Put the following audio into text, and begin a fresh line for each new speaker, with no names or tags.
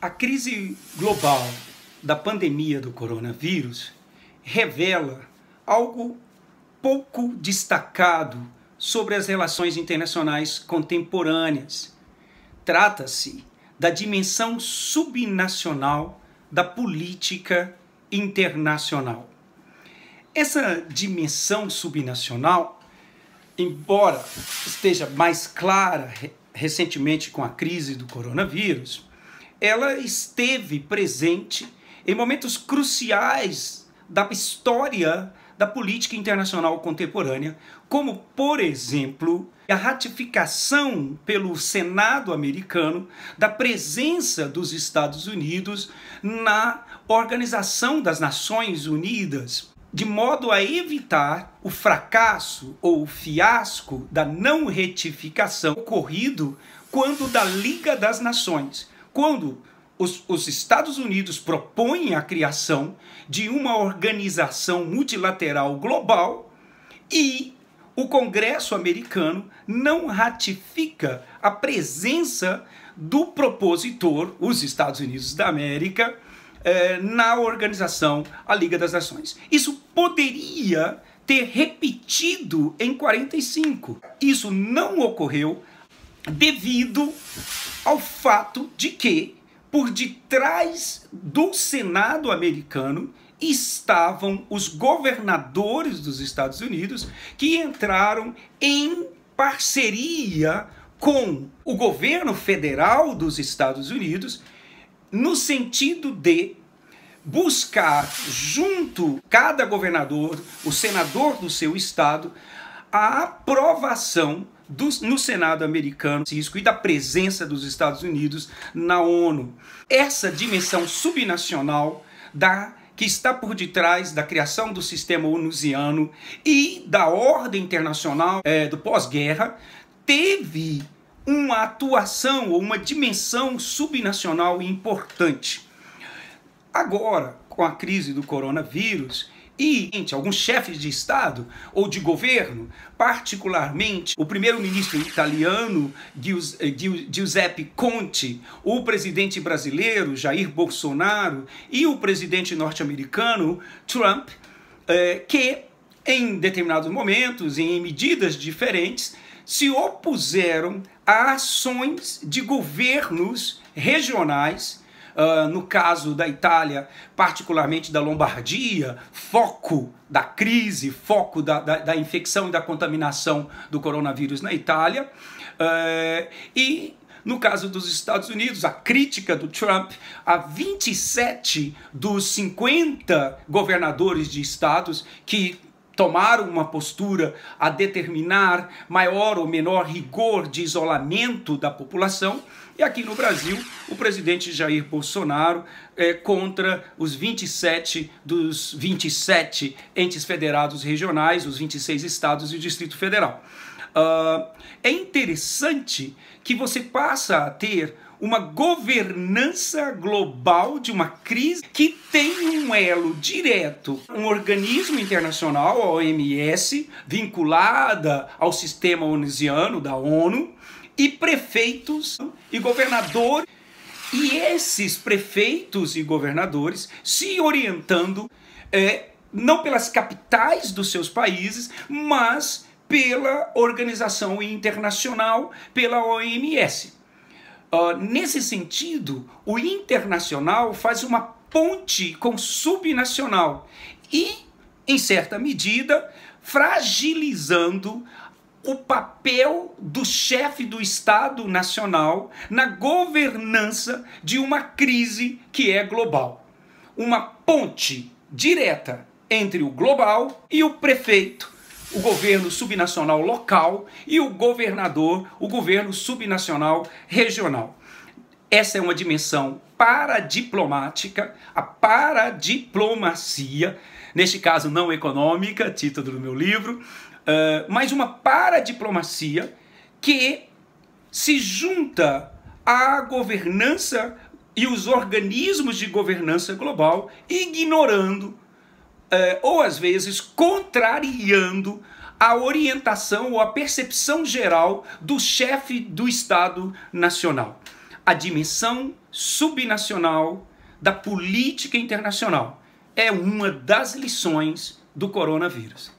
A crise global da pandemia do coronavírus revela algo pouco destacado sobre as relações internacionais contemporâneas. Trata-se da dimensão subnacional da política internacional. Essa dimensão subnacional, embora esteja mais clara recentemente com a crise do coronavírus, ela esteve presente em momentos cruciais da história da política internacional contemporânea, como, por exemplo, a ratificação pelo Senado americano da presença dos Estados Unidos na Organização das Nações Unidas, de modo a evitar o fracasso ou o fiasco da não retificação ocorrido quando da Liga das Nações quando os, os, Estados Unidos propõem a criação de uma organização multilateral global e o Congresso americano não ratifica a presença do propositor, os Estados Unidos da América, eh, na organização a Liga das Nações. Isso poderia ter repetido em 45. Isso não ocorreu devido ao fato de que por detrás do Senado americano estavam os governadores dos Estados Unidos que entraram em parceria com o governo federal dos Estados Unidos no sentido de buscar junto cada governador, o senador do seu estado, a aprovação do, no Senado americano e da presença dos Estados Unidos na ONU. Essa dimensão subnacional da que está por detrás da criação do sistema onusiano e da ordem internacional é, do pós-guerra teve uma atuação ou uma dimensão subnacional importante. Agora, com a crise do coronavírus, e gente, alguns chefes de Estado ou de governo, particularmente o primeiro-ministro italiano eh, Giuseppe Conte, o presidente brasileiro Jair Bolsonaro e o presidente norte-americano Trump, eh, que em determinados momentos, em medidas diferentes, se opuseram a ações de governos regionais uh, no caso da Itália, particularmente da Lombardia, foco da crise, foco da, da, da infecção e da contaminação do coronavírus na Itália. Uh, e no caso dos Estados Unidos, a crítica do Trump a 27 dos 50 governadores de estados que tomar uma postura a determinar maior ou menor rigor de isolamento da população. E aqui no Brasil, o presidente Jair Bolsonaro é contra os 27 dos 27 entes federados regionais, os 26 estados e o Distrito Federal. Uh, é interessante que você passa a ter uma governança global de uma crise que tem um elo direto, um organismo internacional, a OMS, vinculada ao sistema onisiano da ONU, e prefeitos e governadores, e esses prefeitos e governadores se orientando é, não pelas capitais dos seus países, mas pela organização internacional, pela OMS. Ah, nesse sentido, o internacional faz uma ponte com subnacional e, em certa medida, fragilizando o papel do chefe do Estado Nacional na governança de uma crise que é global. Uma ponte direta entre o global e o prefeito o governo subnacional local e o governador, o governo subnacional regional. Essa é uma dimensão paradiplomática, a paradiplomacia, neste caso não econômica, título do meu livro, ah, mas uma paradiplomacia que se junta à governança e os organismos de governança global, ignorando eh, ou às vezes contrariando a orientação ou a percepção geral do chefe do Estado Nacional. A dimensão subnacional da política internacional é uma das lições do coronavírus.